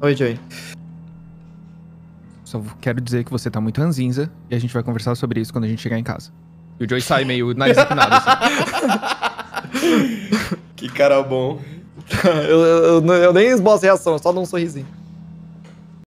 Oi, Joey. Só quero dizer que você tá muito ranzinza e a gente vai conversar sobre isso quando a gente chegar em casa. E o Joey sai meio nariz empinado, assim. que cara bom. eu, eu, eu, eu nem esboço reação, só dou um sorrisinho.